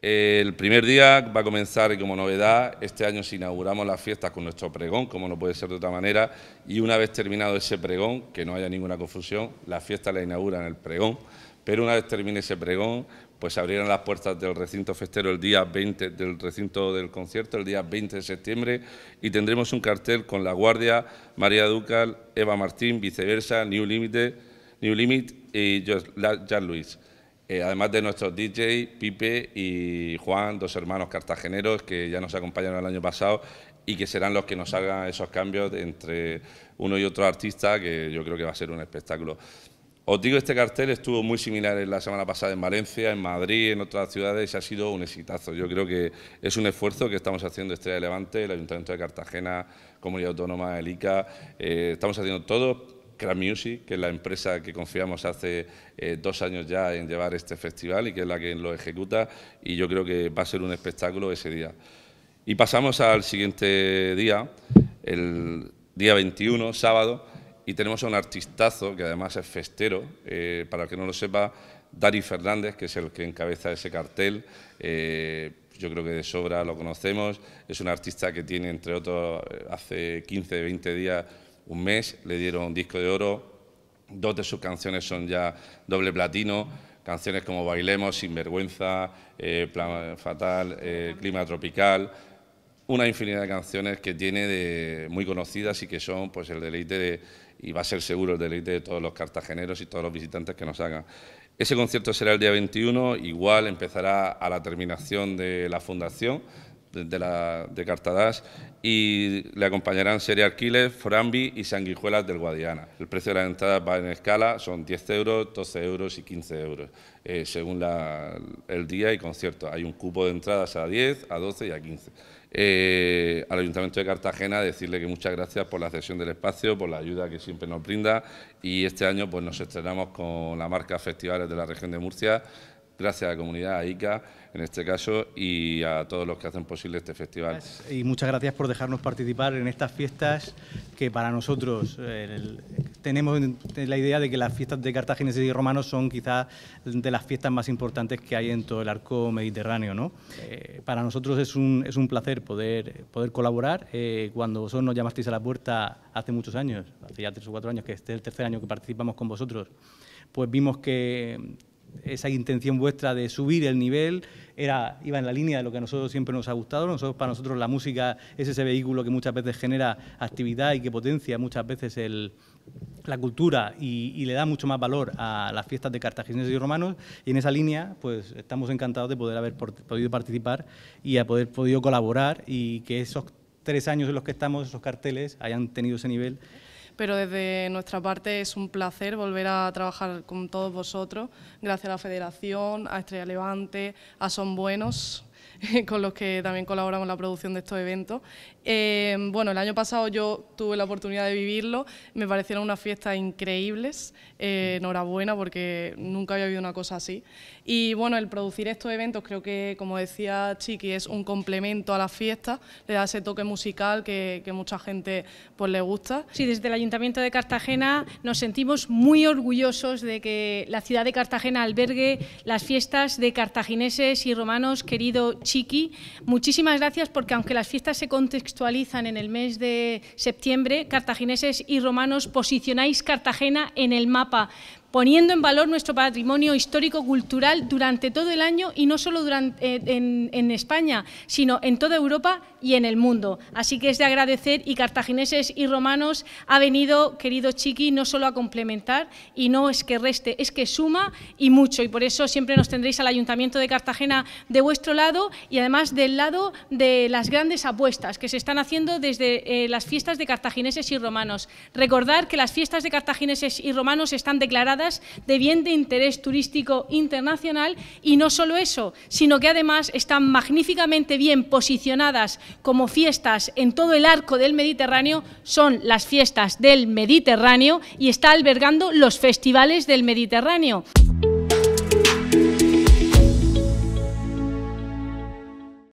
El primer día va a comenzar como novedad, este año se inauguramos las fiestas con nuestro pregón, como no puede ser de otra manera, y una vez terminado ese pregón, que no haya ninguna confusión, las fiestas las inauguran el pregón, pero una vez termine ese pregón, pues abrieron las puertas del recinto festero el día 20, del recinto del concierto, el día 20 de septiembre, y tendremos un cartel con La Guardia, María Ducal, Eva Martín, viceversa, New Limit, New Limit y Jan Luis. Eh, además de nuestros DJ, Pipe y Juan, dos hermanos cartageneros que ya nos acompañaron el año pasado y que serán los que nos hagan esos cambios entre uno y otro artista, que yo creo que va a ser un espectáculo. Os digo, este cartel estuvo muy similar en la semana pasada en Valencia, en Madrid, en otras ciudades y ha sido un exitazo. Yo creo que es un esfuerzo que estamos haciendo Estrella de Levante, el Ayuntamiento de Cartagena, Comunidad Autónoma, el ICA, eh, estamos haciendo todo. Cram Music, que es la empresa que confiamos hace eh, dos años ya en llevar este festival y que es la que lo ejecuta y yo creo que va a ser un espectáculo ese día. Y pasamos al siguiente día, el día 21, sábado, y tenemos a un artistazo que además es festero, eh, para el que no lo sepa, Dari Fernández, que es el que encabeza ese cartel. Eh, yo creo que de sobra lo conocemos, es un artista que tiene, entre otros, hace 15, 20 días un mes, le dieron un disco de oro, dos de sus canciones son ya doble platino, canciones como Bailemos, Sinvergüenza, eh, Fatal, eh, Clima Tropical, una infinidad de canciones que tiene de, muy conocidas y que son pues el deleite de, y va a ser seguro el deleite de todos los cartageneros y todos los visitantes que nos hagan. Ese concierto será el día 21, igual empezará a la terminación de la fundación, de, la, de Cartadás y le acompañarán Serie Arquiles, forambi y sanguijuelas del Guadiana. El precio de las entradas va en escala, son 10 euros, 12 euros y 15 euros, eh, según el día y concierto. Hay un cupo de entradas a 10, a 12 y a 15. Eh, al Ayuntamiento de Cartagena decirle que muchas gracias por la cesión del espacio, por la ayuda que siempre nos brinda y este año pues, nos estrenamos con la marca Festivales de la región de Murcia gracias a la comunidad, a ICA en este caso y a todos los que hacen posible este festival. Y muchas gracias por dejarnos participar en estas fiestas que para nosotros eh, tenemos la idea de que las fiestas de cartagineses y romanos son quizás de las fiestas más importantes que hay en todo el arco mediterráneo. ¿no? Eh, para nosotros es un, es un placer poder, poder colaborar. Eh, cuando vosotros nos llamasteis a la puerta hace muchos años, hace ya tres o cuatro años, que este es el tercer año que participamos con vosotros, pues vimos que esa intención vuestra de subir el nivel era, iba en la línea de lo que a nosotros siempre nos ha gustado. Nosotros, para nosotros la música es ese vehículo que muchas veces genera actividad y que potencia muchas veces la cultura y, le da mucho más valor a las fiestas de cartagineses y romanos y en esa línea pues estamos encantados de poder haber podido participar y a poder podido colaborar y que esos tres años en los que estamos, esos carteles hayan tenido ese nivel pero desde nuestra parte es un placer volver a trabajar con todos vosotros, gracias a la Federación, a Estrella Levante, a Son Buenos. con los que también colaboramos en la producción de estos eventos. Em, bueno, el año pasado yo tuve la oportunidad de vivirlo, me parecieron unas fiestas increíbles, eh, mm. enhorabuena porque nunca había habido una cosa así. Y bueno, el producir estos eventos creo que, como decía Chiqui, es un complemento a las fiestas, le da ese toque musical que, mucha gente pues, le gusta. Sí, desde el Ayuntamiento de Cartagena nos sentimos muy orgullosos de que la ciudad de Cartagena albergue las fiestas de cartagineses y romanos querido... Chiqui. Muchísimas gracias porque aunque las fiestas se contextualizan en el mes de septiembre, cartagineses y romanos posicionáis Cartagena en el mapa poniendo en valor nuestro patrimonio histórico-cultural durante todo el año y no solo eh, en, España, sino en toda Europa y en el mundo. Así que es de agradecer y cartagineses y romanos ha venido, querido Chiqui, no solo a complementar y no es que reste, es que suma y mucho. Y por eso siempre nos tendréis al Ayuntamiento de Cartagena de vuestro lado y además del lado de las grandes apuestas que se están haciendo desde eh, las fiestas de cartagineses y romanos. Recordar que las fiestas de cartagineses y romanos están declaradas de bien de interés turístico internacional y no solo eso, sino que además están magníficamente bien posicionadas como fiestas en todo el arco del Mediterráneo, son las fiestas del Mediterráneo y está albergando los festivales del Mediterráneo.